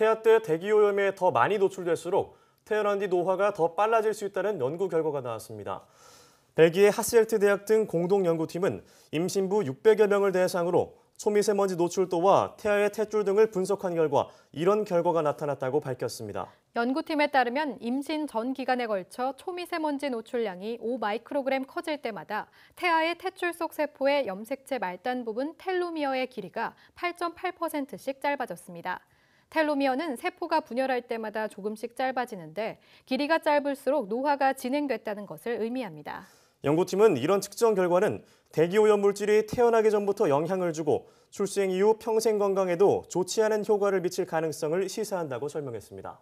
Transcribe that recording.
태아 때 대기오염에 더 많이 노출될수록 태어난 뒤 노화가 더 빨라질 수 있다는 연구 결과가 나왔습니다. 벨기에 하스트 대학 등 공동 연구팀은 임신부 600여 명을 대상으로 초미세먼지 노출도와 태아의 탯줄 등을 분석한 결과 이런 결과가 나타났다고 밝혔습니다. 연구팀에 따르면 임신 전 기간에 걸쳐 초미세먼지 노출량이 5마이크로그램 커질 때마다 태아의 탯줄 속 세포의 염색체 말단 부분 텔로미어의 길이가 8.8%씩 짧아졌습니다. 텔로미어는 세포가 분열할 때마다 조금씩 짧아지는데 길이가 짧을수록 노화가 진행됐다는 것을 의미합니다. 연구팀은 이런 측정 결과는 대기오염 물질이 태어나기 전부터 영향을 주고 출생 이후 평생 건강에도 좋지 않은 효과를 미칠 가능성을 시사한다고 설명했습니다.